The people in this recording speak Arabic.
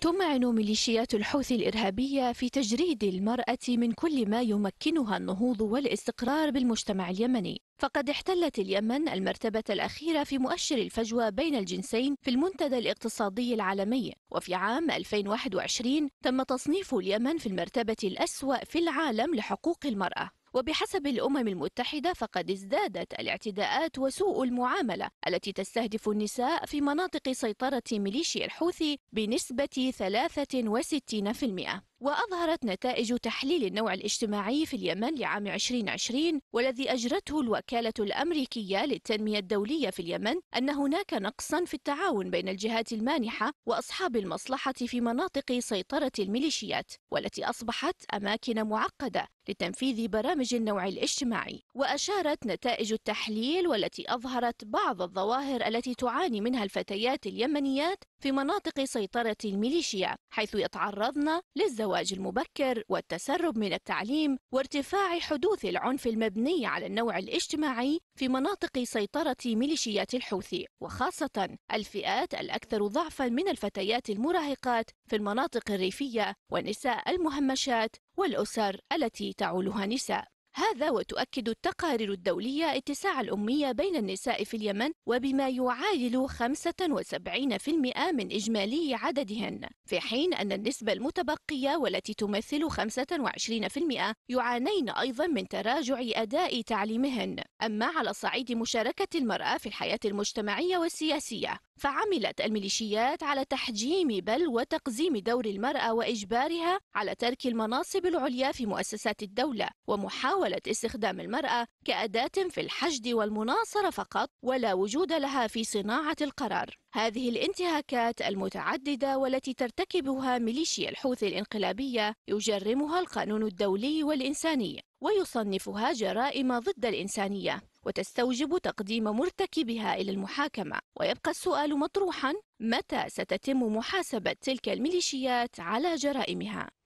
تمعن ميليشيات الحوثي الإرهابية في تجريد المرأة من كل ما يمكنها النهوض والاستقرار بالمجتمع اليمني فقد احتلت اليمن المرتبة الأخيرة في مؤشر الفجوة بين الجنسين في المنتدى الاقتصادي العالمي وفي عام 2021 تم تصنيف اليمن في المرتبة الأسوأ في العالم لحقوق المرأة وبحسب الأمم المتحدة فقد ازدادت الاعتداءات وسوء المعاملة التي تستهدف النساء في مناطق سيطرة ميليشيا الحوثي بنسبة 63% وأظهرت نتائج تحليل النوع الاجتماعي في اليمن لعام 2020 والذي أجرته الوكالة الأمريكية للتنمية الدولية في اليمن أن هناك نقصا في التعاون بين الجهات المانحة وأصحاب المصلحة في مناطق سيطرة الميليشيات والتي أصبحت أماكن معقدة لتنفيذ برامج النوع الاجتماعي وأشارت نتائج التحليل والتي أظهرت بعض الظواهر التي تعاني منها الفتيات اليمنيات في مناطق سيطرة الميليشيا حيث يتعرضن للزواج المبكر والتسرب من التعليم وارتفاع حدوث العنف المبني على النوع الاجتماعي في مناطق سيطرة ميليشيات الحوثي وخاصة الفئات الأكثر ضعفا من الفتيات المراهقات في المناطق الريفية والنساء المهمشات والأسر التي تعولها نساء هذا وتؤكد التقارير الدولية اتساع الأمية بين النساء في اليمن وبما يعادل 75% من إجمالي عددهن في حين أن النسبة المتبقية والتي تمثل 25% يعانين أيضا من تراجع أداء تعليمهن أما على صعيد مشاركة المرأة في الحياة المجتمعية والسياسية فعملت الميليشيات على تحجيم بل وتقزيم دور المرأة وإجبارها على ترك المناصب العليا في مؤسسات الدولة ومحاولة استخدام المرأة كأداة في الحشد والمناصرة فقط ولا وجود لها في صناعة القرار هذه الانتهاكات المتعددة والتي ترتكبها ميليشيا الحوثي الانقلابية يجرمها القانون الدولي والإنساني ويصنفها جرائم ضد الإنسانية وتستوجب تقديم مرتكبها إلى المحاكمة ويبقى السؤال مطروحا متى ستتم محاسبة تلك الميليشيات على جرائمها؟